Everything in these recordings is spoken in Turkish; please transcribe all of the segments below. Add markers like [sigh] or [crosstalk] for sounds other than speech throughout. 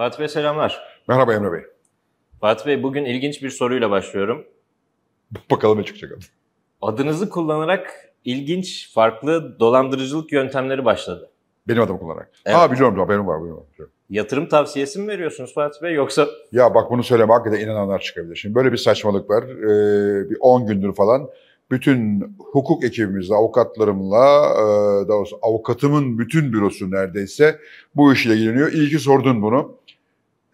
Fatih Bey selamlar. Merhaba Emre Bey. Fatih Bey bugün ilginç bir soruyla başlıyorum. Bakalım ne çıkacak adı. Adınızı kullanarak ilginç, farklı dolandırıcılık yöntemleri başladı. Benim adımı kullanarak. Evet. Aa biliyorum, benim var, benim var. Biliyorum. Yatırım tavsiyesi mi veriyorsunuz Fatih Bey yoksa? Ya bak bunu söyleme hakikaten inananlar çıkabilir. Şimdi böyle bir saçmalık var. Ee, bir 10 gündür falan bütün hukuk ekibimizle, avukatlarımla, e, daha doğrusu avukatımın bütün bürosu neredeyse bu işle ilgileniyor. İyi ki sordun bunu.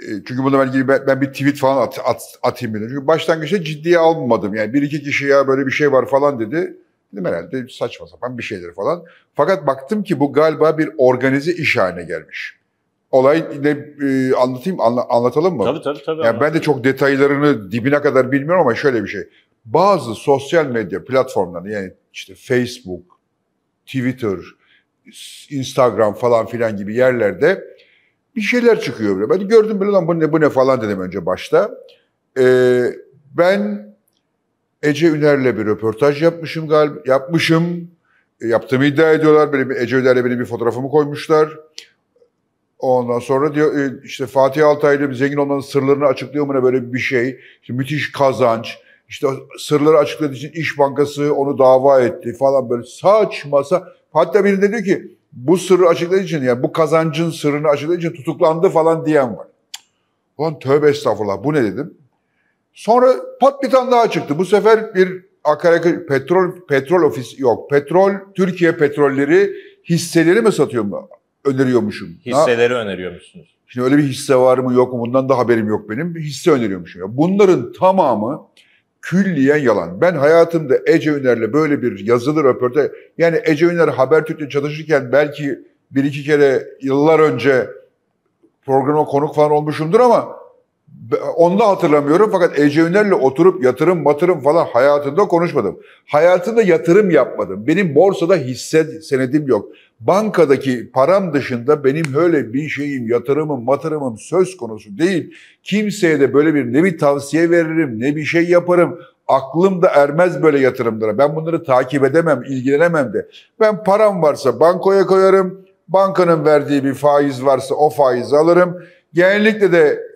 Ee, çünkü bununla ilgili ben, ben bir tweet falan at, at, atayım dedim. Çünkü başlangıçta ciddiye almadım. Yani bir iki kişi ya böyle bir şey var falan dedi. Dedim herhalde saçma sapan bir şeyler falan. Fakat baktım ki bu galiba bir organize iş haline gelmiş. Olay ne e, anlatayım anla, anlatalım mı? Tabii tabii tabii. Yani ben de çok detaylarını dibine kadar bilmiyorum ama şöyle bir şey. Bazı sosyal medya platformları yani işte Facebook, Twitter, Instagram falan filan gibi yerlerde bir şeyler çıkıyor böyle. Ben gördüm böyle lan bu ne, bu ne falan dedim önce başta. Ee, ben Ece Üner'le bir röportaj yapmışım galiba. Yapmışım. E, yaptığımı iddia ediyorlar. Benim, Ece Üner'le benim bir fotoğrafımı koymuşlar. Ondan sonra diyor e, işte Fatih Altaylı zengin olmanın sırlarını açıklıyor mu ne böyle bir şey. İşte müthiş kazanç. İşte sırları açıkladığı için İş Bankası onu dava etti falan böyle saçma sa Hatta biri de diyor ki bu sırrı açıkladığı için yani bu kazancın sırrını açıkladığı için tutuklandı falan diyen var. Ulan tövbe estağfurullah bu ne dedim. Sonra pat bir tane daha çıktı. Bu sefer bir akaryakıt petrol petrol ofis yok. Petrol Türkiye petrolleri hisseleri mi satıyor mu? Öneriyormuşum. Hisseleri ha? öneriyormuşsunuz. Şimdi öyle bir hisse var mı yok mu bundan da haberim yok benim. Hisse öneriyormuşum. bunların tamamı külliyen yalan. Ben hayatımda Ece Üner'le böyle bir yazılı röportaj, yani Ece Üner Habertürk'te çalışırken belki bir iki kere yıllar önce programa konuk falan olmuşumdur ama onu da hatırlamıyorum fakat Ece Üner'le oturup yatırım matırım falan hayatında konuşmadım. Hayatında yatırım yapmadım. Benim borsada hisse senedim yok. Bankadaki param dışında benim öyle bir şeyim, yatırımım, matırımım söz konusu değil. Kimseye de böyle bir ne bir tavsiye veririm, ne bir şey yaparım. Aklım da ermez böyle yatırımlara. Ben bunları takip edemem, ilgilenemem de. Ben param varsa bankoya koyarım. Bankanın verdiği bir faiz varsa o faizi alırım. Genellikle de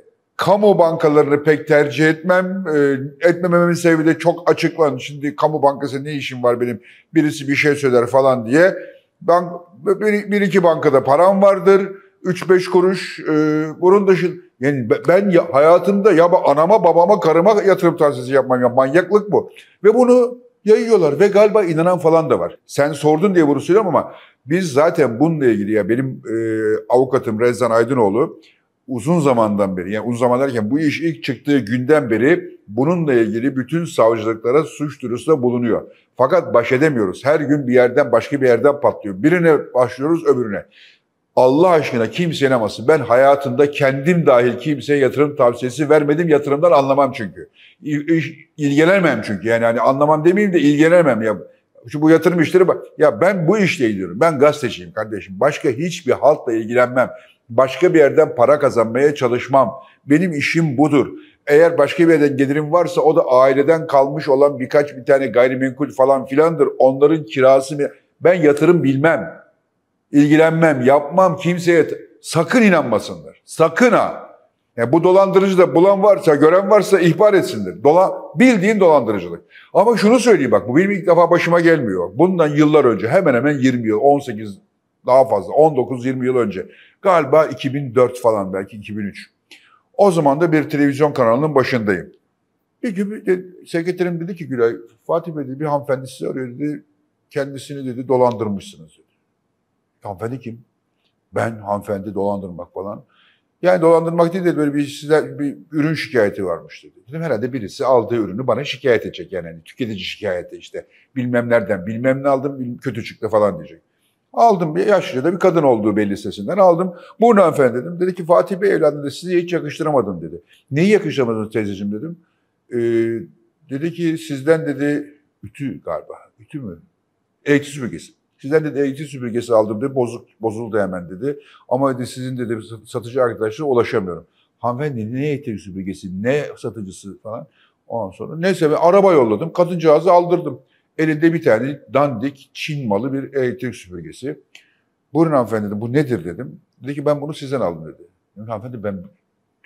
Kamu bankalarını pek tercih etmem. E, etmememin sebebi de çok açıklan. Şimdi kamu bankası ne işim var benim? Birisi bir şey söyler falan diye. Ben bir, bir iki bankada param vardır. 3-5 kuruş. E, bunun dışında yani ben ya, hayatımda ya anama, babama, karıma yatırım tavsiyesi yapmam ya manyaklık bu. Ve bunu yayıyorlar ve galiba inanan falan da var. Sen sordun diye bunu söylüyorum ama biz zaten bununla ilgili ya benim e, avukatım Rezzan Aydınoğlu uzun zamandan beri yani uzun zaman derken bu iş ilk çıktığı günden beri bununla ilgili bütün savcılıklara suç duyurusunda bulunuyor. Fakat baş edemiyoruz. Her gün bir yerden başka bir yerden patlıyor. Birine başlıyoruz öbürüne. Allah aşkına kimse inamasın. Ben hayatımda kendim dahil kimseye yatırım tavsiyesi vermedim. Yatırımdan anlamam çünkü. İlgilenmem çünkü. Yani hani anlamam demeyeyim de ilgilenemem. Ya şu bu yatırım işleri bak. Ya ben bu işle ilgiliyorum. Ben gazeteciyim kardeşim. Başka hiçbir halkla ilgilenmem başka bir yerden para kazanmaya çalışmam. Benim işim budur. Eğer başka bir yerden gelirim varsa o da aileden kalmış olan birkaç bir tane gayrimenkul falan filandır. Onların kirası mı? Ben yatırım bilmem. ilgilenmem, yapmam kimseye. Sakın inanmasınlar. Sakın ha. Yani bu dolandırıcı da bulan varsa, gören varsa ihbar etsindir. Dola, bildiğin dolandırıcılık. Ama şunu söyleyeyim bak, bu benim ilk defa başıma gelmiyor. Bundan yıllar önce, hemen hemen 20 yıl, 18 daha fazla 19-20 yıl önce. Galiba 2004 falan belki 2003. O zaman da bir televizyon kanalının başındayım. Bir gün de, sekreterim dedi ki Gülay, Fatih Bey dedi, bir hanımefendi sizi arıyor dedi, kendisini dedi dolandırmışsınız dedi. Hanımefendi kim? Ben hanımefendi dolandırmak falan. Yani dolandırmak değil dedi böyle bir size bir ürün şikayeti varmış dedi. Dedim herhalde birisi aldığı ürünü bana şikayet edecek yani hani tüketici şikayeti işte bilmem nereden bilmem ne aldım kötü çıktı falan diyecek. Aldım bir yaşlıca da bir kadın olduğu belli sesinden aldım. Burnu hanımefendi dedim. Dedi ki Fatih Bey evladım dedi, sizi hiç yakıştıramadım dedi. Neyi yakıştıramadınız teyzeciğim dedim. Ee, dedi ki sizden dedi ütü galiba. Ütü mü? Elçi süpürgesi. Sizden dedi elçi süpürgesi aldım dedi. Bozuk, bozuldu hemen dedi. Ama dedi sizin dedi satıcı arkadaşlara ulaşamıyorum. Hanımefendi ne elçi süpürgesi ne satıcısı falan. Ondan sonra neyse ben araba yolladım. Kadıncağızı aldırdım. Elinde bir tane dandik Çin malı bir elektrik süpürgesi. Buyurun hanımefendi dedim, bu nedir dedim. Dedi ki ben bunu sizden aldım dedi. Dedim, hanımefendi ben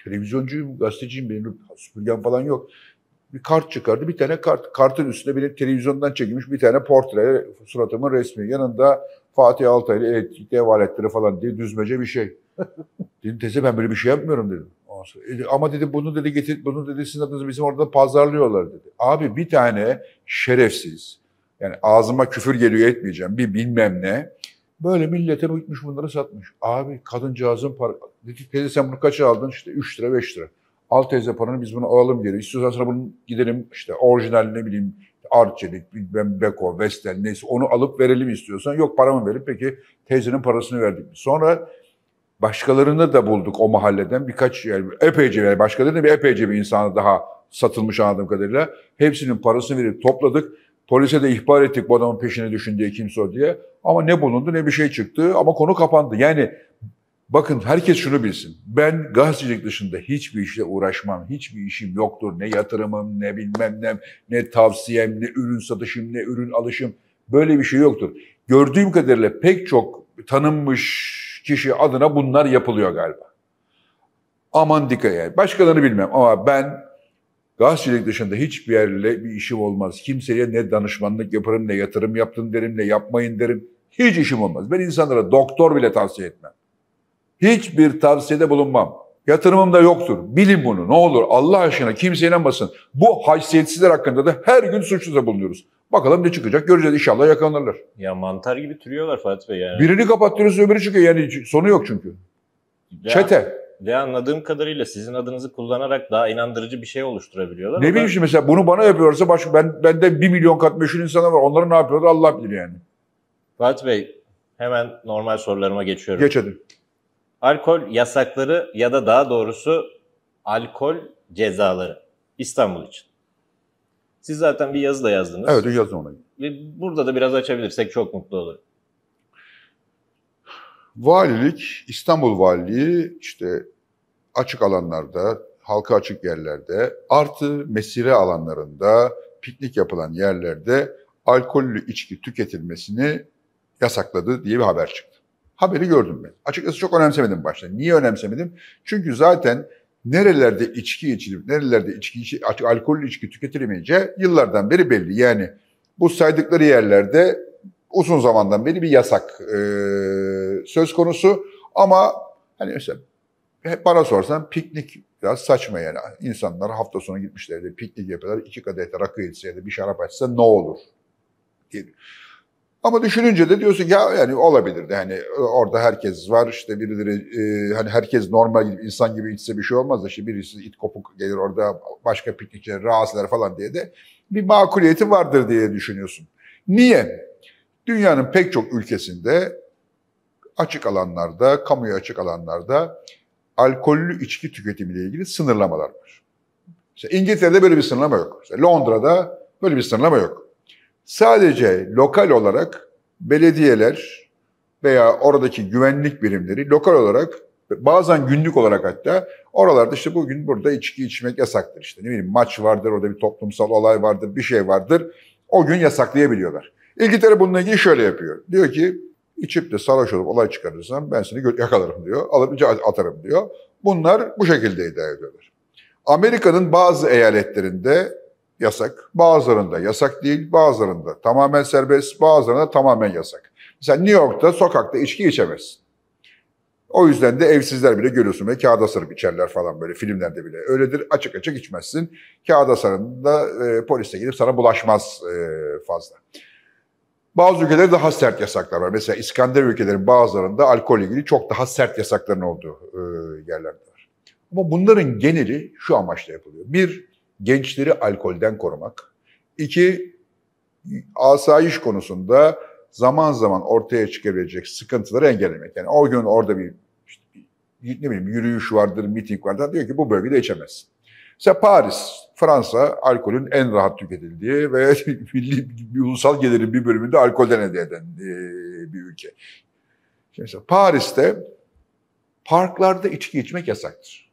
televizyoncuyum, gazeteciyim, benim süpürgem falan yok. Bir kart çıkardı, bir tane kart. Kartın üstünde benim televizyondan çekilmiş bir tane portre, suratımın resmi. Yanında Fatih Altaylı elektrik devaletleri falan diye düzmece bir şey. [laughs] dedim teyze ben böyle bir şey yapmıyorum dedim. Ama dedi bunu dedi getir, bunu dedi sizin adınızı bizim orada pazarlıyorlar dedi. Abi bir tane şerefsiz, yani ağzıma küfür geliyor etmeyeceğim. Bir bilmem ne. Böyle millete gitmiş bunları satmış. Abi kadıncağızın para... Dedi teyze sen bunu kaça aldın? İşte 3 lira 5 lira. Al teyze paranı biz bunu alalım geri. İstiyorsan sonra bunu gidelim işte orijinal ne bileyim Arçelik, bilmem Beko, Vestel neyse onu alıp verelim istiyorsan. Yok paramı verip peki teyzenin parasını verdik. Sonra başkalarını da bulduk o mahalleden birkaç yani epeyce yani dedi bir epeyce bir insana daha satılmış anladığım kadarıyla. Hepsinin parasını verip topladık. Polise de ihbar ettik bu adamın peşine düşündüğü diye kimse o diye. Ama ne bulundu ne bir şey çıktı ama konu kapandı. Yani bakın herkes şunu bilsin. Ben gazetecilik dışında hiçbir işle uğraşmam, hiçbir işim yoktur. Ne yatırımım, ne bilmem ne, ne tavsiyem, ne ürün satışım, ne ürün alışım. Böyle bir şey yoktur. Gördüğüm kadarıyla pek çok tanınmış kişi adına bunlar yapılıyor galiba. Aman dikkat yani. Başkalarını bilmem ama ben Gazetecilik dışında hiçbir yerle bir işim olmaz. Kimseye ne danışmanlık yaparım, ne yatırım yaptım derim, ne yapmayın derim. Hiç işim olmaz. Ben insanlara doktor bile tavsiye etmem. Hiçbir tavsiyede bulunmam. Yatırımım da yoktur. Bilin bunu ne olur Allah aşkına kimse inanmasın. Bu haysiyetsizler hakkında da her gün suçluza bulunuyoruz. Bakalım ne çıkacak göreceğiz inşallah yakalanırlar. Ya mantar gibi türüyorlar Fatih Bey yani. Birini kapattırıyorsun öbürü çıkıyor yani sonu yok çünkü. Ya. Çete ve anladığım kadarıyla sizin adınızı kullanarak daha inandırıcı bir şey oluşturabiliyorlar. Ne bileyim şimdi mesela bunu bana yapıyorsa başka ben bende bir milyon kat meşhur insana var. Onlara ne yapıyorlar Allah bilir yani. Fatih Bey hemen normal sorularıma geçiyorum. Geçelim. Alkol yasakları ya da daha doğrusu alkol cezaları İstanbul için. Siz zaten bir yazı da yazdınız. Evet yazdım ona. Ve burada da biraz açabilirsek çok mutlu olurum. Valilik, İstanbul Valiliği işte açık alanlarda, halka açık yerlerde, artı mesire alanlarında, piknik yapılan yerlerde alkollü içki tüketilmesini yasakladı diye bir haber çıktı. Haberi gördüm ben. Açıkçası çok önemsemedim başta. Niye önemsemedim? Çünkü zaten nerelerde içki içilip nerelerde içki alkollü içki tüketilemeyeceği yıllardan beri belli. Yani bu saydıkları yerlerde uzun zamandan beri bir yasak e, söz konusu. Ama hani mesela hep bana sorsan piknik biraz saçma yani. İnsanlar hafta sonu gitmişlerdi, piknik yapıyorlar, iki kadehte rakı içse ya da bir şarap açsa ne olur? Diye. Ama düşününce de diyorsun ya yani olabilir de hani e, orada herkes var işte birileri e, hani herkes normal insan gibi içse bir şey olmaz da işte birisi it kopuk gelir orada başka piknikçiler rahatsızlar falan diye de bir makuliyeti vardır diye düşünüyorsun. Niye? Dünyanın pek çok ülkesinde açık alanlarda, kamuya açık alanlarda alkollü içki tüketimiyle ilgili sınırlamalar var. İşte İngiltere'de böyle bir sınırlama yok. İşte Londra'da böyle bir sınırlama yok. Sadece lokal olarak belediyeler veya oradaki güvenlik birimleri lokal olarak bazen günlük olarak hatta oralarda işte bugün burada içki içmek yasaktır işte ne bileyim maç vardır orada bir toplumsal olay vardır bir şey vardır o gün yasaklayabiliyorlar. İngiltere bununla ilgili şöyle yapıyor. Diyor ki içip de sarhoş olup olay çıkarırsan ben seni yakalarım diyor. Alıp atarım diyor. Bunlar bu şekilde iddia ediyorlar. Amerika'nın bazı eyaletlerinde yasak, bazılarında yasak değil, bazılarında tamamen serbest, bazılarında tamamen yasak. Mesela New York'ta sokakta içki içemezsin. O yüzden de evsizler bile görüyorsun ve kağıda sarıp içerler falan böyle filmlerde bile. Öyledir açık açık içmezsin. Kağıda sarında e, polise de gelip sana bulaşmaz e, fazla. Bazı ülkelerde daha sert yasaklar var. Mesela İskandinav ülkelerin bazılarında alkol ilgili çok daha sert yasakların olduğu e, yerler var. Ama bunların geneli şu amaçla yapılıyor. Bir, gençleri alkolden korumak. İki, asayiş konusunda zaman zaman ortaya çıkabilecek sıkıntıları engellemek. Yani o gün orada bir ne bileyim yürüyüş vardır, miting vardır. Diyor ki bu bölgede içemezsin. Mesela Paris, Fransa alkolün en rahat tüketildiği ve [laughs] milli bir ulusal gelirin bir bölümünde alkolden elde eden bir ülke. Şimdi Paris'te parklarda içki içmek yasaktır.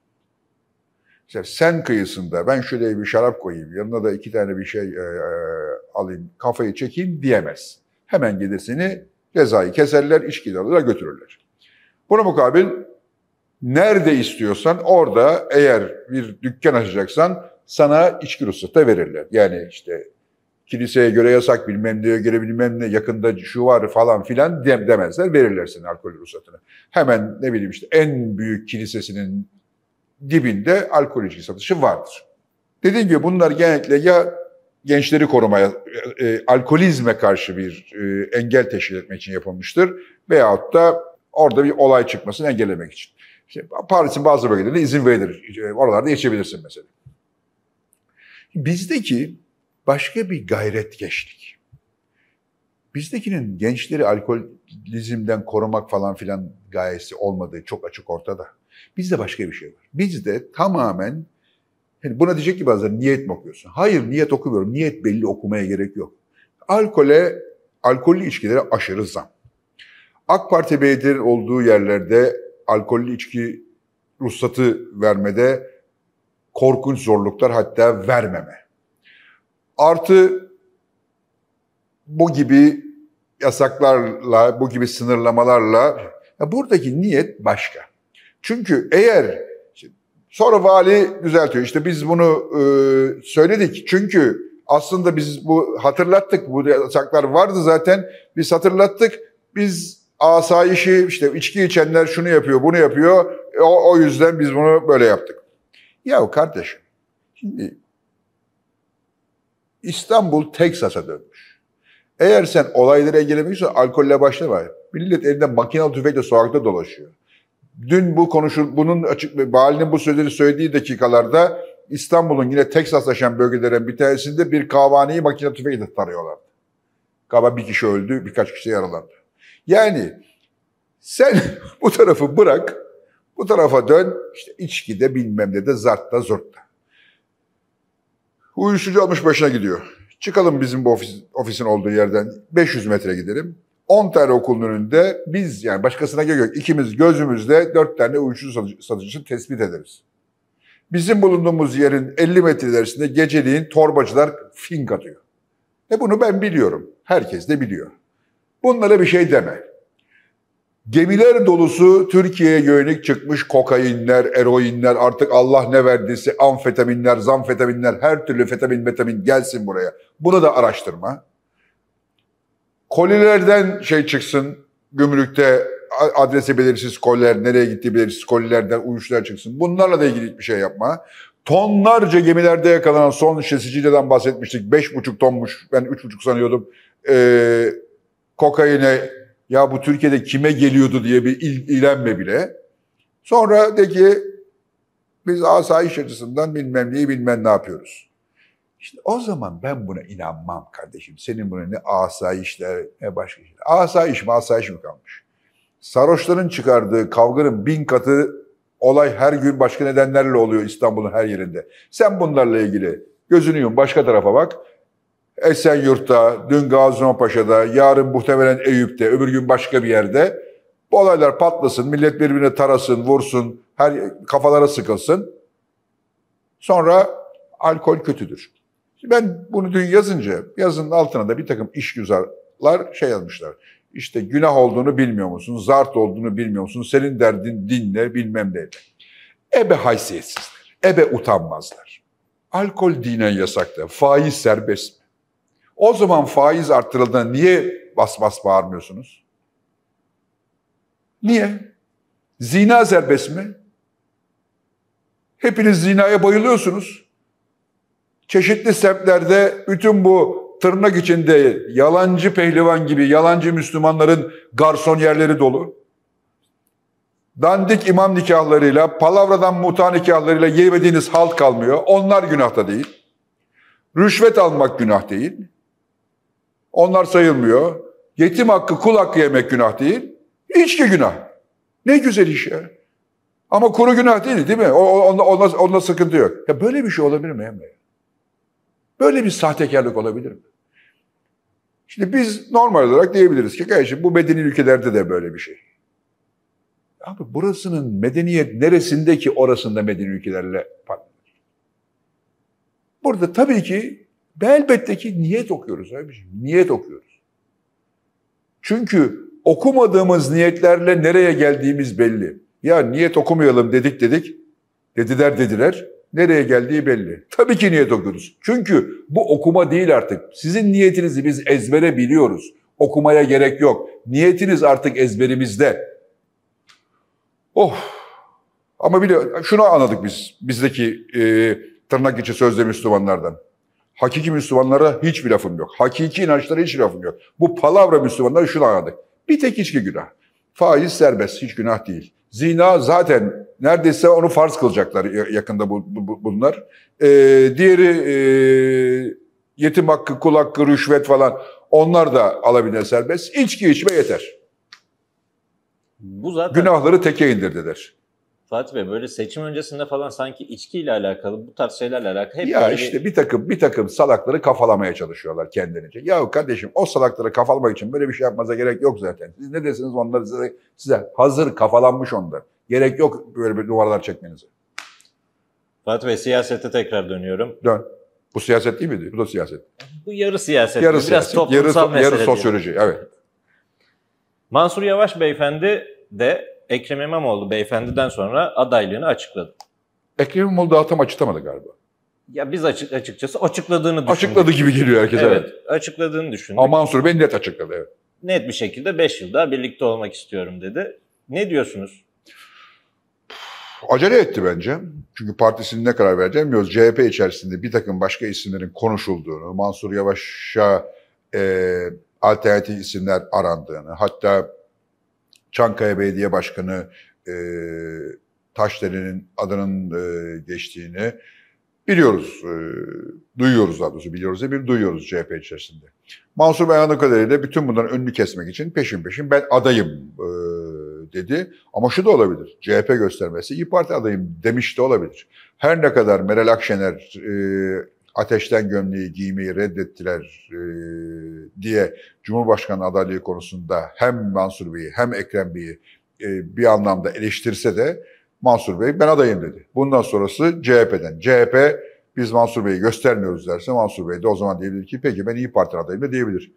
Mesela sen kıyısında ben şöyle bir şarap koyayım, yanına da iki tane bir şey e, e alayım, kafayı çekeyim diyemez. Hemen gelir seni cezayı keserler, içkileri alır götürürler. Buna mukabil Nerede istiyorsan orada eğer bir dükkan açacaksan sana içki ruhsatı verirler. Yani işte kiliseye göre yasak bilmem neye göre bilmem ne yakında şu var falan filan demezler verirler senin alkol ruhsatını. Hemen ne bileyim işte en büyük kilisesinin dibinde alkol içki satışı vardır. Dediğim gibi bunlar genellikle ya gençleri korumaya, e, e alkolizme karşı bir e, engel teşkil etmek için yapılmıştır veyahut da orada bir olay çıkmasını engellemek için. İşte Paris'in bazı bölgelerinde izin verilir. E, oralarda geçebilirsin mesela. Bizdeki başka bir gayret geçtik. Bizdekinin gençleri alkolizmden korumak falan filan gayesi olmadığı çok açık ortada. Bizde başka bir şey var. Bizde tamamen yani buna diyecek ki bazıları niyet mi okuyorsun? Hayır niyet okumuyorum. Niyet belli okumaya gerek yok. Alkole, alkollü içkilere aşırı zam. AK Parti beylerin olduğu yerlerde alkollü içki ruhsatı vermede korkunç zorluklar hatta vermeme. Artı bu gibi yasaklarla, bu gibi sınırlamalarla ya buradaki niyet başka. Çünkü eğer sonra vali düzeltiyor. İşte biz bunu e, söyledik. Çünkü aslında biz bu hatırlattık. Bu yasaklar vardı zaten. Biz hatırlattık. Biz asayişi işte içki içenler şunu yapıyor, bunu yapıyor. E, o, o yüzden biz bunu böyle yaptık. Ya kardeşim şimdi İstanbul Teksas'a dönmüş. Eğer sen olaylara ilgilenmiyorsan alkolle başlama. Millet elinde makinalı tüfekle sokakta dolaşıyor. Dün bu konuşul, bunun açık, valinin bu sözleri söylediği dakikalarda İstanbul'un yine Teksaslaşan bölgelerin bir tanesinde bir kavaniyi makine tüfeğiyle tarıyorlardı. Galiba bir kişi öldü, birkaç kişi yaralandı. Yani sen [laughs] bu tarafı bırak, bu tarafa dön, işte içkide bilmem ne de zartta zortta. Uyuşturucu almış başına gidiyor. Çıkalım bizim bu ofis, ofisin olduğu yerden 500 metre gidelim. 10 tane okulun önünde biz yani başkasına gerek yok. İkimiz gözümüzde 4 tane uyuşturucu satıcısı tespit ederiz. Bizim bulunduğumuz yerin 50 metre ilerisinde geceliğin torbacılar fink atıyor. E bunu ben biliyorum. Herkes de biliyor. Bunlara bir şey deme. Gemiler dolusu Türkiye'ye yönelik çıkmış kokainler, eroinler, artık Allah ne verdiyse amfetaminler, zamfetaminler, her türlü fetamin, metamin gelsin buraya. Bunu da araştırma. Kolilerden şey çıksın, gümrükte adresi belirsiz koliler, nereye gittiği belirsiz kolilerden uyuşlar çıksın. Bunlarla da ilgili bir şey yapma. Tonlarca gemilerde yakalanan son işte Sicilya'dan bahsetmiştik. 5,5 tonmuş, ben 3,5 sanıyordum. Ee, kokaine ya bu Türkiye'de kime geliyordu diye bir il, ilenme bile. Sonra de ki biz asayiş açısından bilmem neyi bilmem ne yapıyoruz. İşte o zaman ben buna inanmam kardeşim. Senin buna ne asayişler ne başka şeyler. Asayiş mi asayiş mi kalmış? Sarhoşların çıkardığı kavganın bin katı olay her gün başka nedenlerle oluyor İstanbul'un her yerinde. Sen bunlarla ilgili gözünü yum başka tarafa bak. Esenyurt'ta, dün Gazipaşa'da, yarın muhtemelen Eyüp'te, öbür gün başka bir yerde bu olaylar patlasın, millet birbirine tarasın, vursun, her kafalara sıkılsın. Sonra alkol kötüdür. Ben bunu dün yazınca, yazının altına da bir takım işgüzarlar şey yazmışlar. İşte günah olduğunu bilmiyor musun, zart olduğunu bilmiyor musun, senin derdin dinle bilmem neyle. Ebe haysiyetsizler, ebe utanmazlar. Alkol dinen yasakta, faiz serbest. O zaman faiz arttırıldığında niye bas bas bağırmıyorsunuz? Niye? Zina serbest mi? Hepiniz zinaya bayılıyorsunuz. Çeşitli semtlerde bütün bu tırnak içinde yalancı pehlivan gibi yalancı Müslümanların garson yerleri dolu. Dandik imam nikahlarıyla, palavradan muta nikahlarıyla yemediğiniz halt kalmıyor. Onlar günahta değil. Rüşvet almak günah değil. Onlar sayılmıyor. Yetim hakkı, kul hakkı yemek günah değil. İçki günah. Ne güzel iş ya. Ama kuru günah değil değil mi? O, onda, onda, onda sıkıntı yok. Ya böyle bir şey olabilir mi Emre? Böyle bir sahtekarlık olabilir mi? Şimdi biz normal olarak diyebiliriz ki kardeşim bu medeni ülkelerde de böyle bir şey. Abi burasının medeniyet neresindeki orasında medeni ülkelerle farklı. Burada tabii ki Elbette ki niyet okuyoruz abiciğim. Niyet okuyoruz. Çünkü okumadığımız niyetlerle nereye geldiğimiz belli. Ya niyet okumayalım dedik dedik. Dediler dediler. Nereye geldiği belli. Tabii ki niyet okuyoruz. Çünkü bu okuma değil artık. Sizin niyetinizi biz ezbere biliyoruz. Okumaya gerek yok. Niyetiniz artık ezberimizde. Oh! Ama bile şunu anladık biz. Bizdeki e, tırnak içi sözde Müslümanlardan. Hakiki Müslümanlara hiçbir lafım yok. Hakiki inançlara hiç lafım yok. Bu palavra Müslümanlara şunu anladık. Bir tek içki günah. Faiz serbest, hiç günah değil. Zina zaten neredeyse onu farz kılacaklar yakında bu, bu, bunlar. Ee, diğeri e, yetim hakkı, kul hakkı, rüşvet falan onlar da alabilir serbest. İçki içme yeter. Bu zaten... Günahları teke indirdiler. Fatih Bey böyle seçim öncesinde falan sanki içkiyle alakalı bu tarz şeylerle alakalı hep Ya böyle... işte bir takım bir takım salakları kafalamaya çalışıyorlar kendince. Ya kardeşim o salakları kafalamak için böyle bir şey yapmaza gerek yok zaten. Siz ne desiniz onları size, size hazır kafalanmış onlar. Gerek yok böyle bir duvarlar çekmenize. Fatih Bey siyasete tekrar dönüyorum. Dön. Bu siyaset değil miydi? Bu da siyaset. Bu yarı siyaset. Yarı Biraz siyaset. toplumsal yarı, mesele. Yarı sosyoloji. Diyor. Evet. Mansur Yavaş beyefendi de Ekrem İmamoğlu beyefendiden sonra adaylığını açıkladı. Ekrem İmamoğlu daha tam açıklamadı galiba. Ya biz açık açıkçası açıkladığını düşündük. Açıkladı gibi geliyor herkese. Evet, evet. açıkladığını düşündük. Ama Mansur Bey net açıkladı evet. Net bir şekilde 5 yıl daha birlikte olmak istiyorum dedi. Ne diyorsunuz? Acele etti bence. Çünkü partisinin ne karar vereceğini bilmiyoruz. CHP içerisinde bir takım başka isimlerin konuşulduğunu, Mansur Yavaş'a e, alternatif isimler arandığını, hatta Çankaya Belediye Başkanı e, Taşdere'nin adının e, geçtiğini biliyoruz. E, duyuyoruz daha doğrusu biliyoruz da bir duyuyoruz CHP içerisinde. Mansur Bey anı kadarıyla bütün bunların önünü kesmek için peşin peşin ben adayım e, dedi. Ama şu da olabilir. CHP göstermesi İYİ Parti adayım demiş de olabilir. Her ne kadar Meral Akşener e, ateşten gömleği giymeyi reddettiler e, diye Cumhurbaşkanı adaylığı konusunda hem Mansur Bey'i hem Ekrem Bey'i e, bir anlamda eleştirse de Mansur Bey ben adayım dedi. Bundan sonrası CHP'den. CHP biz Mansur Bey'i göstermiyoruz derse Mansur Bey de o zaman diyebilir ki peki ben İyi Parti adayım da diyebilir.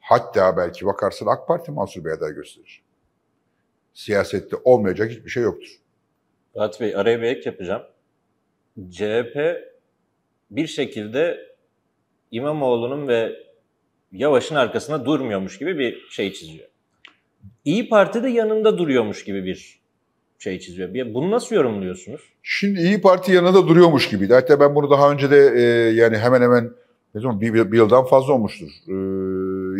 Hatta belki bakarsın AK Parti Mansur Bey'e aday gösterir. Siyasette olmayacak hiçbir şey yoktur. Fatih Bey araya bir ek yapacağım. CHP bir şekilde İmamoğlu'nun ve Yavaş'ın arkasında durmuyormuş gibi bir şey çiziyor. İyi Parti de yanında duruyormuş gibi bir şey çiziyor. Bunu nasıl yorumluyorsunuz? Şimdi İyi Parti yanında duruyormuş gibiydi. Hatta ben bunu daha önce de e, yani hemen hemen ne zaman bir, bir yıldan fazla olmuştur. E,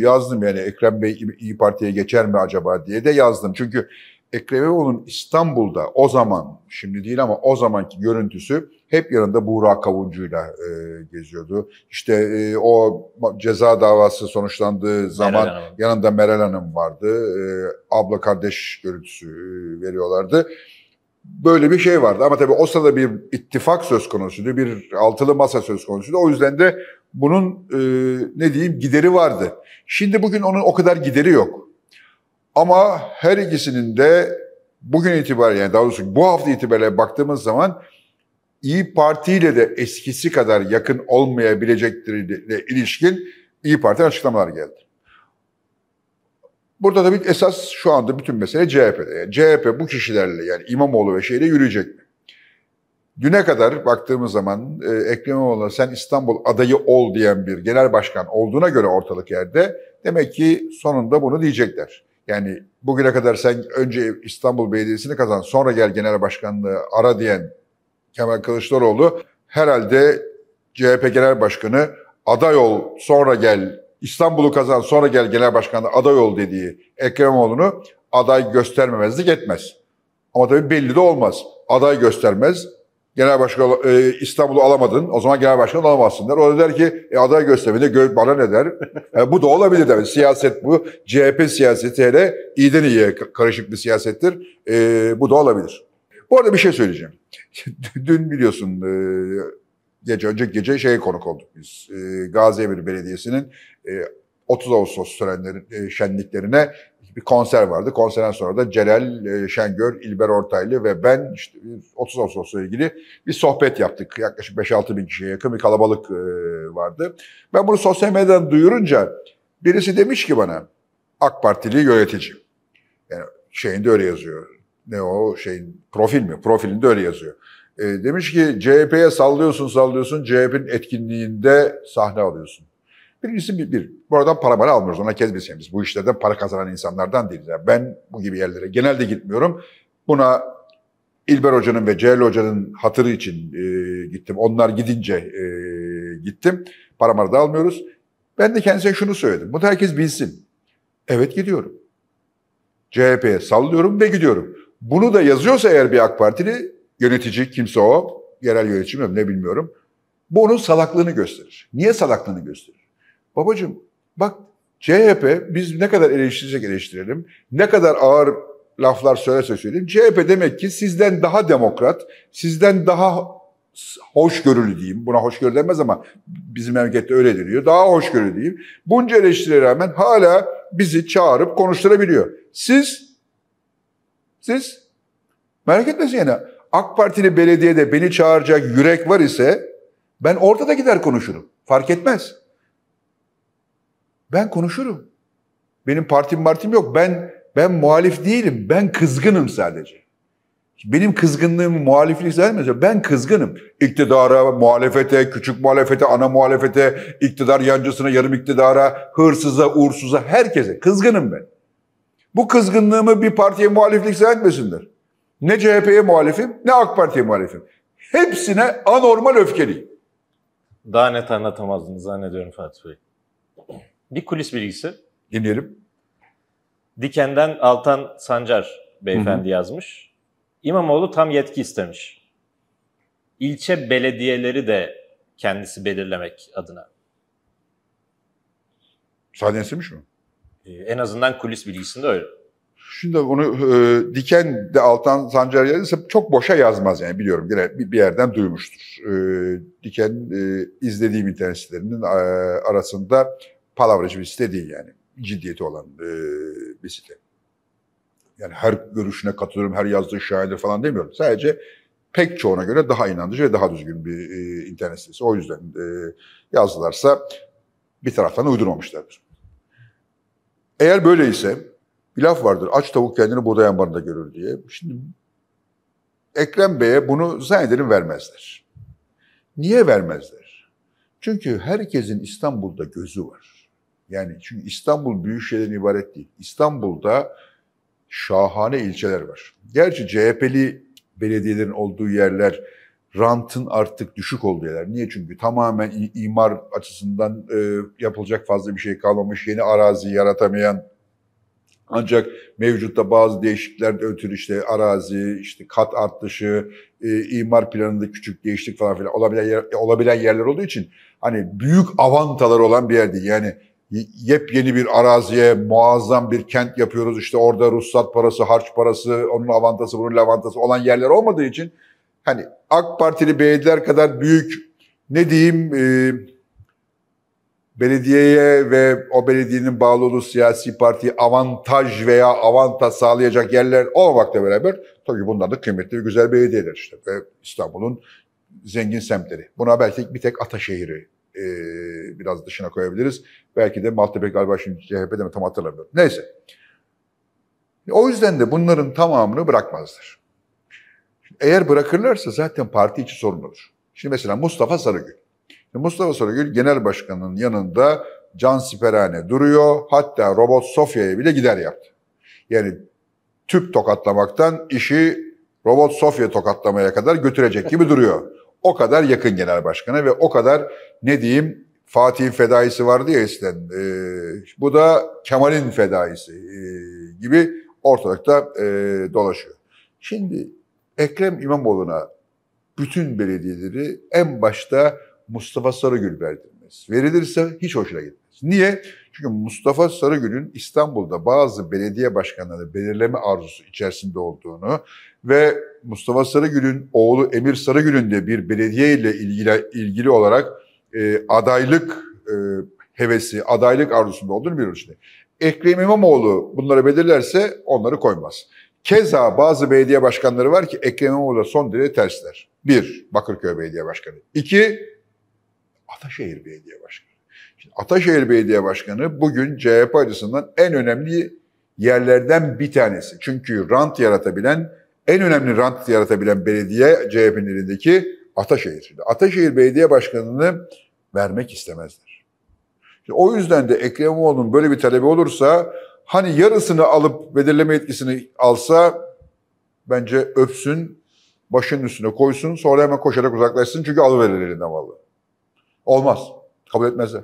yazdım yani Ekrem Bey İyi Parti'ye geçer mi acaba diye de yazdım. Çünkü Ekrem İmamoğlu'nun İstanbul'da o zaman şimdi değil ama o zamanki görüntüsü hep yanında Buğra Kavuncu'yla e, geziyordu. İşte e, o ceza davası sonuçlandığı zaman Meral yanında Meral Hanım vardı. E, abla kardeş görüntüsü e, veriyorlardı. Böyle bir şey vardı ama tabii o sırada bir ittifak söz konusuydu, bir altılı masa söz konusuydu. O yüzden de bunun e, ne diyeyim gideri vardı. Şimdi bugün onun o kadar gideri yok. Ama her ikisinin de bugün itibariyle yani daha doğrusu bu hafta itibariyle baktığımız zaman İyi Parti ile de eskisi kadar yakın olmayabilecekleriyle ilişkin İyi Parti'den açıklamalar geldi. Burada da bir esas şu anda bütün mesele CHP'de. Yani CHP bu kişilerle yani İmamoğlu ve şeyle yürüyecek mi? Düne kadar baktığımız zaman e, Ekrem İmamoğlu sen İstanbul adayı ol diyen bir genel başkan olduğuna göre ortalık yerde demek ki sonunda bunu diyecekler. Yani bugüne kadar sen önce İstanbul Belediyesi'ni kazan sonra gel genel başkanlığı ara diyen Kemal Kılıçdaroğlu herhalde CHP Genel Başkanı aday ol sonra gel İstanbul'u kazan sonra gel genel başkanı aday ol dediği Ekrem İmamoğlu'nu aday göstermemezlik etmez. Ama tabii belli de olmaz. Aday göstermez. Genel başkan e, İstanbul'u alamadın. O zaman genel başkan olamazsın der. O da der ki e, aday göstermedi. Gö bana ne der? E, bu da olabilir tabii. Siyaset bu. CHP siyaseti hele iyiden iyiye karışık bir siyasettir. E, bu da olabilir. Bu arada bir şey söyleyeceğim. [laughs] Dün biliyorsun e, gece önceki gece şeye konuk olduk biz. E, Gaziemir Belediyesi'nin 30 e, Ağustos törenleri, e, şenliklerine bir konser vardı. Konserden sonra da Celal Şengör, İlber Ortaylı ve ben işte 30 Ağustos'la ilgili bir sohbet yaptık. Yaklaşık 5-6 bin kişiye yakın bir kalabalık vardı. Ben bunu sosyal medyadan duyurunca birisi demiş ki bana AK Partili yönetici. Yani şeyinde öyle yazıyor ne o şeyin profil mi? Profilinde öyle yazıyor. E, demiş ki CHP'ye sallıyorsun sallıyorsun CHP'nin etkinliğinde sahne alıyorsun. Birincisi bir, bir. Bu arada para para almıyoruz. Ona kez bilseyim. Biz bu işlerde para kazanan insanlardan değiliz. Yani ben bu gibi yerlere genelde gitmiyorum. Buna İlber Hoca'nın ve Ceyl Hoca'nın hatırı için e, gittim. Onlar gidince e, gittim. Para mara da almıyoruz. Ben de kendisine şunu söyledim. Bunu herkes bilsin. Evet gidiyorum. CHP'ye sallıyorum ve gidiyorum. Bunu da yazıyorsa eğer bir AK Partili yönetici kimse o, yerel mi ne bilmiyorum. Bu onun salaklığını gösterir. Niye salaklığını gösterir? Babacım bak CHP biz ne kadar eleştirecek eleştirelim, ne kadar ağır laflar söylerse söyleyeyim. CHP demek ki sizden daha demokrat, sizden daha hoşgörülü diyeyim. Buna hoşgörü denmez ama bizim memlekette öyle deniyor. Daha hoşgörülü diyeyim. Bunca eleştiriye rağmen hala bizi çağırıp konuşturabiliyor. Siz siz merak etmesin yani. AK Partili belediyede beni çağıracak yürek var ise ben ortada gider konuşurum. Fark etmez. Ben konuşurum. Benim partim martim yok. Ben ben muhalif değilim. Ben kızgınım sadece. Benim kızgınlığım muhaliflik sayılmıyor. Ben kızgınım. İktidara, muhalefete, küçük muhalefete, ana muhalefete, iktidar yancısına, yarım iktidara, hırsıza, uğursuza, herkese. Kızgınım ben. Bu kızgınlığımı bir partiye muhaliflik zannetmesinler. Ne CHP'ye muhalifim ne AK Parti'ye muhalifim. Hepsine anormal öfkeliyim. Daha net anlatamazdınız zannediyorum Fatih Bey. Bir kulis bilgisi. Dinleyelim. Diken'den Altan Sancar beyefendi Hı-hı. yazmış. İmamoğlu tam yetki istemiş. İlçe belediyeleri de kendisi belirlemek adına. istemiş mi? Ee, en azından kulis bilgisinde öyle. Şimdi onu e, Diken de Altan Sancar yazırsa çok boşa yazmaz yani biliyorum yine bir, bir yerden duymuştur. E, Diken e, izlediğim internet sitelerinin e, arasında palavracı bir site değil yani ciddiyeti olan e, bir site. Yani her görüşüne katılıyorum, her yazdığı şairdir falan demiyorum. Sadece pek çoğuna göre daha inandırıcı ve daha düzgün bir e, internet sitesi. O yüzden e, yazdılarsa bir taraftan uydurmamışlardır. Eğer böyleyse bir laf vardır. Aç tavuk kendini buğday ambarında görür diye. Şimdi Ekrem Bey'e bunu zannederim vermezler. Niye vermezler? Çünkü herkesin İstanbul'da gözü var. Yani çünkü İstanbul büyük şehirden ibaret değil. İstanbul'da şahane ilçeler var. Gerçi CHP'li belediyelerin olduğu yerler rantın artık düşük olduğu yerler. Niye? Çünkü tamamen imar açısından e, yapılacak fazla bir şey kalmamış, yeni arazi yaratamayan ancak mevcutta bazı değişikliklerden ötürü işte arazi, işte kat artışı, e, imar planında küçük değişiklik falan filan olabilen, yer, olabilen yerler olduğu için hani büyük avantalar olan bir yer değil. Yani yepyeni bir araziye muazzam bir kent yapıyoruz işte orada ruhsat parası, harç parası, onun avantası, bunun lavantası olan yerler olmadığı için hani AK Partili belediyeler kadar büyük ne diyeyim e, belediyeye ve o belediyenin bağlı olduğu siyasi partiye avantaj veya avantaj sağlayacak yerler olmamakla beraber tabii bunlar da kıymetli ve güzel belediyeler işte ve İstanbul'un zengin semtleri. Buna belki bir tek Ataşehir'i e, biraz dışına koyabiliriz. Belki de Maltepe galiba şimdi CHP'de mi tam hatırlamıyorum. Neyse. O yüzden de bunların tamamını bırakmazlar. Eğer bırakırlarsa zaten parti içi sorun olur. Şimdi mesela Mustafa Sarıgül. Mustafa Sarıgül genel başkanın yanında can siperhane duruyor. Hatta robot Sofya'ya bile gider yaptı. Yani tüp tokatlamaktan işi robot Sofya tokatlamaya kadar götürecek gibi duruyor. O kadar yakın genel başkana ve o kadar ne diyeyim Fatih'in fedaisi vardı ya eskiden. E, bu da Kemal'in fedaisi e, gibi ortalıkta e, dolaşıyor. Şimdi Ekrem İmamoğlu'na bütün belediyeleri en başta Mustafa Sarıgül verdirmez. Verilirse hiç hoşuna gitmez. Niye? Çünkü Mustafa Sarıgül'ün İstanbul'da bazı belediye başkanları belirleme arzusu içerisinde olduğunu ve Mustafa Sarıgül'ün oğlu Emir Sarıgül'ün de bir belediye ile ilgili, ilgili olarak e, adaylık e, hevesi, adaylık arzusunda olduğunu biliyoruz Ekrem İmamoğlu bunları belirlerse onları koymaz. Keza bazı belediye başkanları var ki Ekrem İmamoğlu'na son derece tersler. Bir, Bakırköy Belediye Başkanı. İki, Ataşehir Belediye Başkanı. Şimdi Ataşehir Belediye Başkanı bugün CHP açısından en önemli yerlerden bir tanesi. Çünkü rant yaratabilen, en önemli rant yaratabilen belediye CHP'nin elindeki Ataşehir. Ataşehir Belediye Başkanı'nı vermek istemezler. Şimdi o yüzden de Ekrem İmamoğlu'nun böyle bir talebi olursa hani yarısını alıp belirleme etkisini alsa bence öpsün, başının üstüne koysun, sonra hemen koşarak uzaklaşsın çünkü alıverir elinden vallahi. Olmaz. Kabul etmezler.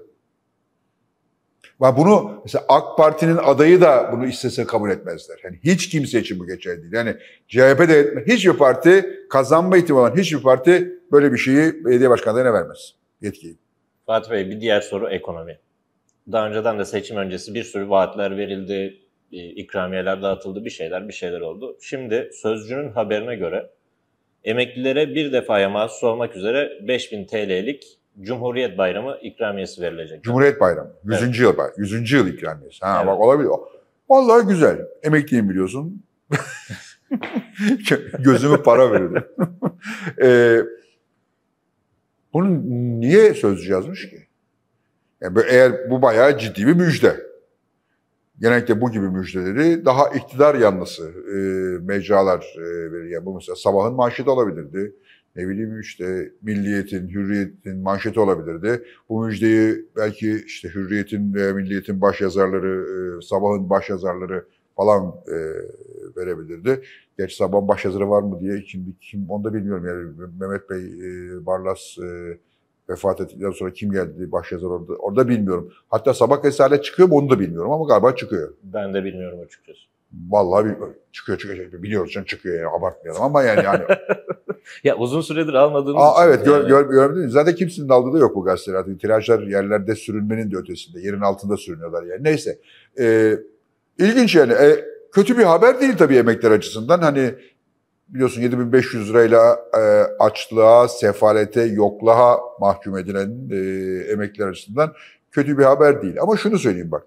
Ben bunu mesela AK Parti'nin adayı da bunu istese kabul etmezler. Yani hiç kimse için bu geçerli değil. Yani CHP de etme, hiçbir parti kazanma ihtimali olan hiçbir parti böyle bir şeyi belediye başkanlarına vermez yetkiyi. Fatih Bey bir diğer soru ekonomi daha önceden de seçim öncesi bir sürü vaatler verildi, e, ikramiyeler dağıtıldı, bir şeyler bir şeyler oldu. Şimdi Sözcü'nün haberine göre emeklilere bir defaya mahsus olmak üzere 5000 TL'lik Cumhuriyet Bayramı ikramiyesi verilecek. Cumhuriyet Bayramı. 100. Evet. yıl bayramı. 100. yıl ikramiyesi. Ha evet. bak olabilir. Vallahi güzel. Emekliyim biliyorsun. [laughs] Gözümü para verdi. [laughs] ee, bunu niye sözcü yazmış ki? Yani eğer bu bayağı ciddi bir müjde. Genellikle bu gibi müjdeleri daha iktidar yanlısı e, mecralar e, verir. Yani bu mesela sabahın manşeti olabilirdi. Ne bileyim işte milliyetin, hürriyetin manşeti olabilirdi. Bu müjdeyi belki işte hürriyetin ve milliyetin başyazarları, e, sabahın baş yazarları falan e, verebilirdi. Gerçi sabah yazarı var mı diye şimdi kim onu da bilmiyorum yani Mehmet Bey e, Barlas e, vefat ettikten sonra kim geldi başyazar orada, orada bilmiyorum. Hatta sabah Esale çıkıyor mu onu da bilmiyorum ama galiba çıkıyor. Ben de bilmiyorum açıkçası. Vallahi çıkıyor çıkıyor. Biliyoruz canım çıkıyor yani abartmayalım ama yani yani. [laughs] ya uzun süredir almadığımız Aa, Evet gör, yani. gör, Zaten kimsenin aldığı da yok bu gazeteler artık. Tirajlar yerlerde sürünmenin de ötesinde. Yerin altında sürünüyorlar yani. Neyse. Ee, ilginç yani. E, kötü bir haber değil tabii emekler açısından. Hani biliyorsun 7500 lirayla e, açlığa, sefalete, yokluğa mahkum edilen e, emekliler açısından kötü bir haber değil. Ama şunu söyleyeyim bak.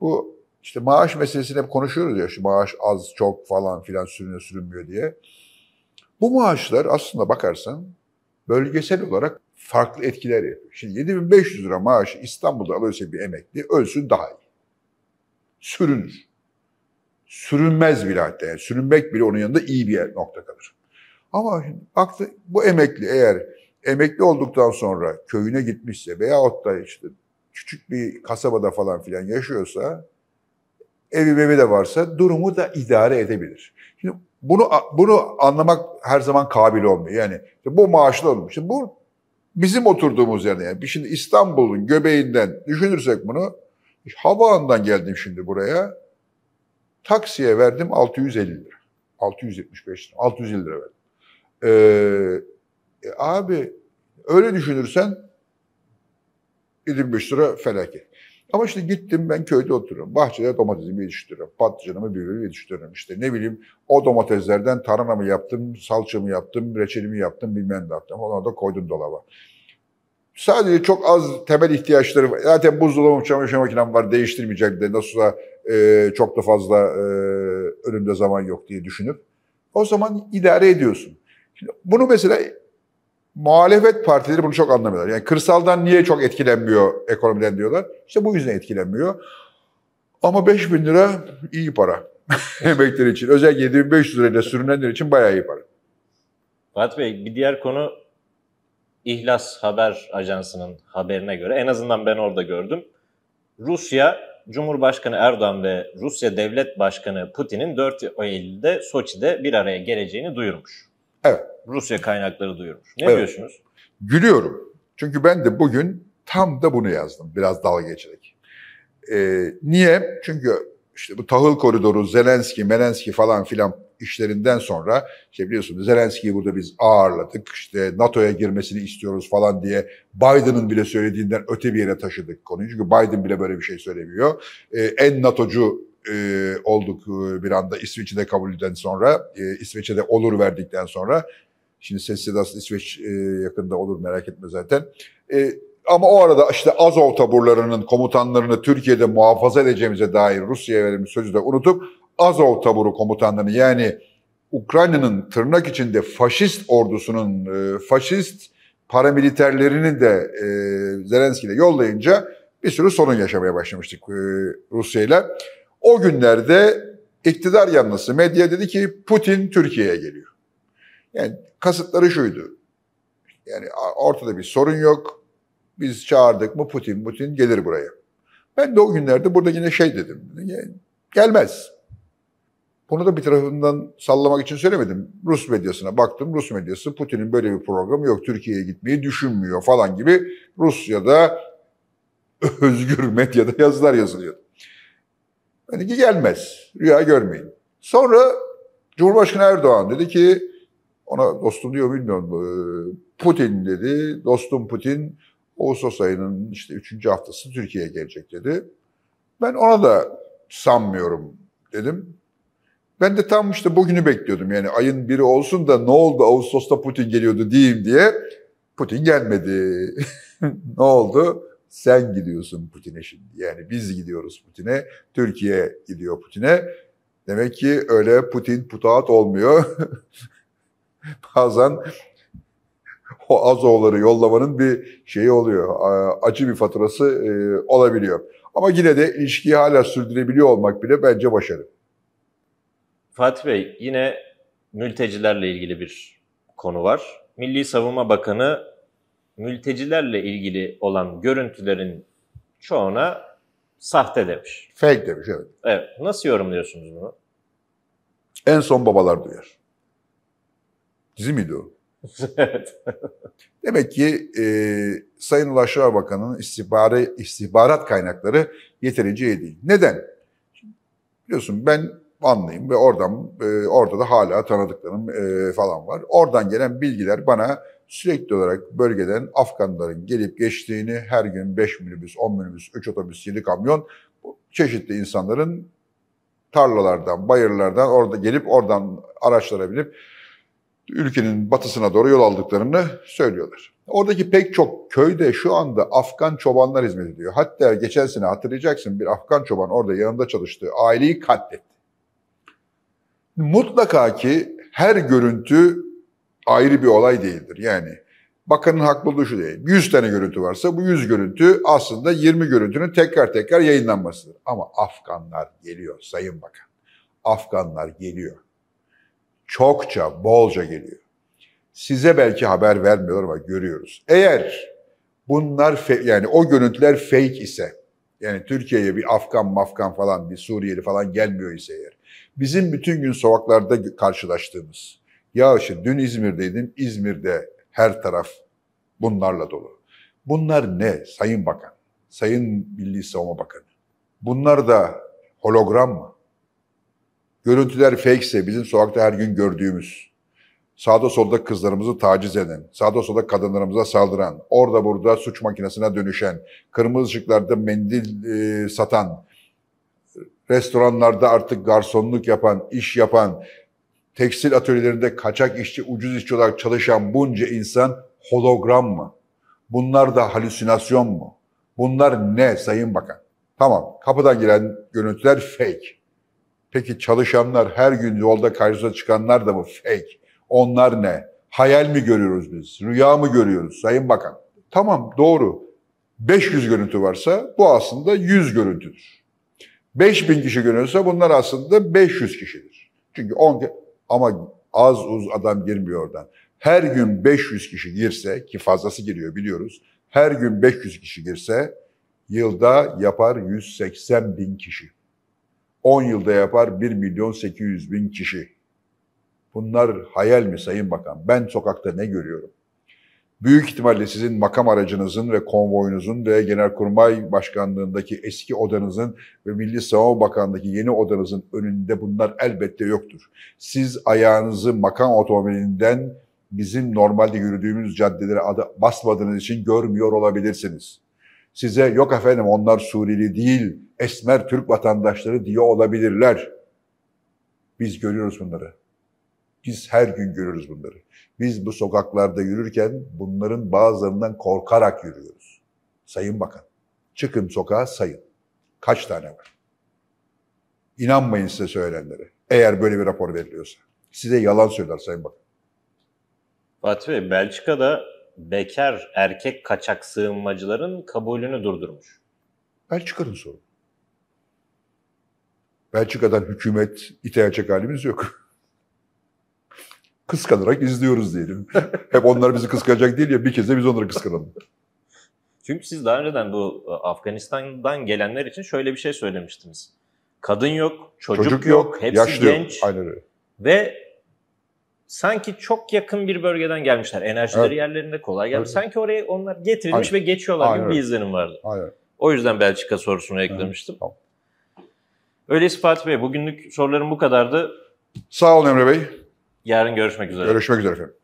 Bu işte maaş meselesini hep konuşuyoruz ya. Şu maaş az, çok falan filan sürüne sürünmüyor diye. Bu maaşlar aslında bakarsan bölgesel olarak farklı etkiler yapıyor. Şimdi 7500 lira maaş İstanbul'da alıyorsa bir emekli ölsün daha iyi. Sürünür sürünmez bile hatta. Yani sürünmek bile onun yanında iyi bir nokta kalır. Ama baktı, bu emekli eğer emekli olduktan sonra köyüne gitmişse veyahut da işte küçük bir kasabada falan filan yaşıyorsa evi bebi de varsa durumu da idare edebilir. Şimdi bunu bunu anlamak her zaman kabil olmuyor. Yani işte bu maaşlı olmuş. Şimdi bu bizim oturduğumuz yerde yani. Şimdi İstanbul'un göbeğinden düşünürsek bunu havaalanından geldim şimdi buraya. Taksiye verdim 650 lira. 675 lira. 650 lira verdim. Ee, e, abi öyle düşünürsen 25 lira felaket. Ama işte gittim ben köyde oturuyorum. Bahçede domatesimi yetiştiriyorum. Patlıcanımı biberimi yetiştiriyorum. İşte ne bileyim o domateslerden tarhanamı yaptım, salçamı yaptım, reçelimi yaptım, bilmem ne yaptım. Onları da koydum dolaba. Sadece çok az temel ihtiyaçları Zaten buzdolabı çamaşır makinem var değiştirmeyecek de nasıl da e, çok da fazla e, önümde zaman yok diye düşünüp o zaman idare ediyorsun. Şimdi bunu mesela muhalefet partileri bunu çok anlamıyorlar. Yani kırsaldan niye çok etkilenmiyor ekonomiden diyorlar. İşte bu yüzden etkilenmiyor. Ama 5 bin lira iyi para [laughs] emekler için. Özellikle 7500 lirayla sürünenler için bayağı iyi para. Fatih Bey bir diğer konu İhlas Haber Ajansı'nın haberine göre en azından ben orada gördüm. Rusya Cumhurbaşkanı Erdoğan ve Rusya Devlet Başkanı Putin'in 4 Eylül'de Soçi'de bir araya geleceğini duyurmuş. Evet. Rusya kaynakları duyurmuş. Ne evet. diyorsunuz? Gülüyorum. Çünkü ben de bugün tam da bunu yazdım biraz dalga geçerek. Ee, niye? Çünkü işte bu tahıl koridoru, Zelenski, Melenski falan filan işlerinden sonra işte biliyorsunuz Zelenski'yi burada biz ağırladık. İşte NATO'ya girmesini istiyoruz falan diye Biden'ın bile söylediğinden öte bir yere taşıdık konuyu. Çünkü Biden bile böyle bir şey söylemiyor. Ee, en NATO'cu e, olduk e, bir anda İsviçre'de kabulden sonra, e, İsveç'e olur verdikten sonra. Şimdi ses aslında İsveç e, yakında olur merak etme zaten. E, ama o arada işte Azov taburlarının komutanlarını Türkiye'de muhafaza edeceğimize dair Rusya'ya verilmiş sözü de unutup Azov taburu komutanlarını yani Ukrayna'nın tırnak içinde faşist ordusunun, e, faşist paramiliterlerini de e, Zelenski ile yollayınca bir sürü sorun yaşamaya başlamıştık e, Rusya ile. O günlerde iktidar yanlısı medya dedi ki Putin Türkiye'ye geliyor. Yani kasıtları şuydu. Yani ortada bir sorun yok. Biz çağırdık mı Putin, Putin gelir buraya. Ben de o günlerde burada yine şey dedim. Gelmez. Bunu da bir tarafından sallamak için söylemedim. Rus medyasına baktım. Rus medyası Putin'in böyle bir programı yok. Türkiye'ye gitmeyi düşünmüyor falan gibi Rusya'da özgür [laughs] medyada yazılar yazılıyor. Dedi ki gelmez. Rüya görmeyin. Sonra Cumhurbaşkanı Erdoğan dedi ki ona dostum diyor bilmiyorum. Putin dedi. Dostum Putin Ağustos ayının işte üçüncü haftası Türkiye'ye gelecek dedi. Ben ona da sanmıyorum dedim. Ben de tam işte bugünü bekliyordum. Yani ayın biri olsun da ne oldu Ağustos'ta Putin geliyordu diyeyim diye. Putin gelmedi. [laughs] ne oldu? Sen gidiyorsun Putin'e şimdi. Yani biz gidiyoruz Putin'e. Türkiye gidiyor Putin'e. Demek ki öyle Putin putaat olmuyor. [laughs] Bazen o Azoğulları yollamanın bir şeyi oluyor. Acı bir faturası e, olabiliyor. Ama yine de ilişkiyi hala sürdürebiliyor olmak bile bence başarı. Fatih Bey yine mültecilerle ilgili bir konu var. Milli Savunma Bakanı mültecilerle ilgili olan görüntülerin çoğuna sahte demiş. Fake demiş evet. Evet. Nasıl yorumluyorsunuz bunu? En son babalar duyar. Dizi miydi o? [laughs] Demek ki e, Sayın Ulaştırma Bakanı'nın istihbarı, istihbarat kaynakları yeterince iyi değil. Neden? Biliyorsun ben anlayayım ve oradan e, orada da hala tanıdıklarım e, falan var. Oradan gelen bilgiler bana sürekli olarak bölgeden Afganların gelip geçtiğini, her gün 5 minibüs, 10 minibüs, 3 otobüs, 7 kamyon çeşitli insanların tarlalardan, bayırlardan orada gelip oradan araçlara binip ülkenin batısına doğru yol aldıklarını söylüyorlar. Oradaki pek çok köyde şu anda Afgan çobanlar hizmet ediyor. Hatta geçen sene hatırlayacaksın bir Afgan çoban orada yanında çalıştığı aileyi katletti. Mutlaka ki her görüntü ayrı bir olay değildir. Yani bakanın haklı olduğu şu değil. 100 tane görüntü varsa bu 100 görüntü aslında 20 görüntünün tekrar tekrar yayınlanmasıdır. Ama Afganlar geliyor Sayın Bakan. Afganlar geliyor çokça, bolca geliyor. Size belki haber vermiyorlar ama görüyoruz. Eğer bunlar yani o görüntüler fake ise yani Türkiye'ye bir Afgan mafgan falan bir Suriyeli falan gelmiyor ise eğer bizim bütün gün sokaklarda karşılaştığımız ya işte dün İzmir'deydim İzmir'de her taraf bunlarla dolu. Bunlar ne Sayın Bakan? Sayın Milli Savunma Bakanı. Bunlar da hologram mı? Görüntüler fake ise bizim sokakta her gün gördüğümüz, sağda solda kızlarımızı taciz eden, sağda solda kadınlarımıza saldıran, orada burada suç makinesine dönüşen, kırmızı ışıklarda mendil e, satan, restoranlarda artık garsonluk yapan, iş yapan, tekstil atölyelerinde kaçak işçi, ucuz işçi olarak çalışan bunca insan hologram mı? Bunlar da halüsinasyon mu? Bunlar ne Sayın Bakan? Tamam, kapıdan giren görüntüler fake. Peki çalışanlar, her gün yolda karşıza çıkanlar da mı fake? Onlar ne? Hayal mi görüyoruz biz? Rüya mı görüyoruz Sayın Bakan? Tamam doğru. 500 görüntü varsa bu aslında 100 görüntüdür. 5000 kişi görüyorsa bunlar aslında 500 kişidir. Çünkü 10 ama az uz adam girmiyor oradan. Her gün 500 kişi girse ki fazlası giriyor biliyoruz. Her gün 500 kişi girse yılda yapar 180 bin kişi. 10 yılda yapar 1 milyon 800 bin kişi. Bunlar hayal mi Sayın Bakan? Ben sokakta ne görüyorum? Büyük ihtimalle sizin makam aracınızın ve konvoyunuzun ve Genelkurmay Başkanlığındaki eski odanızın ve Milli Savunma Bakanlığındaki yeni odanızın önünde bunlar elbette yoktur. Siz ayağınızı makam otomobilinden bizim normalde yürüdüğümüz caddelere basmadığınız için görmüyor olabilirsiniz. Size yok efendim onlar Suriyeli değil, esmer Türk vatandaşları diye olabilirler. Biz görüyoruz bunları. Biz her gün görüyoruz bunları. Biz bu sokaklarda yürürken bunların bazılarından korkarak yürüyoruz. Sayın Bakan, çıkın sokağa sayın. Kaç tane var? İnanmayın size söylenenlere. Eğer böyle bir rapor veriliyorsa. Size yalan söyler Sayın Bakan. Fatih Bey, Belçika'da bekar erkek kaçak sığınmacıların kabulünü durdurmuş. Belçika'nın sorunu. Belçika'dan hükümet iteyecek halimiz yok. Kıskanarak izliyoruz diyelim. Hep onlar bizi kıskanacak değil ya bir kez de biz onları kıskanalım. Çünkü siz daha önceden bu e, Afganistan'dan gelenler için şöyle bir şey söylemiştiniz. Kadın yok, çocuk, çocuk yok, hepsi yaşlı genç. Yok. Aynen öyle. Ve sanki çok yakın bir bölgeden gelmişler. Enerjileri evet. yerlerinde kolay gelmiş. Evet. Sanki oraya onlar getirilmiş Aynen. ve geçiyorlar Aynen. gibi bir izlenim vardı. Aynen. O yüzden Belçika sorusunu eklemiştim. Tamam. Öyleyse Fatih Bey bugünlük sorularım bu kadardı. Sağ olun Emre Bey. Yarın görüşmek üzere. Görüşmek üzere efendim.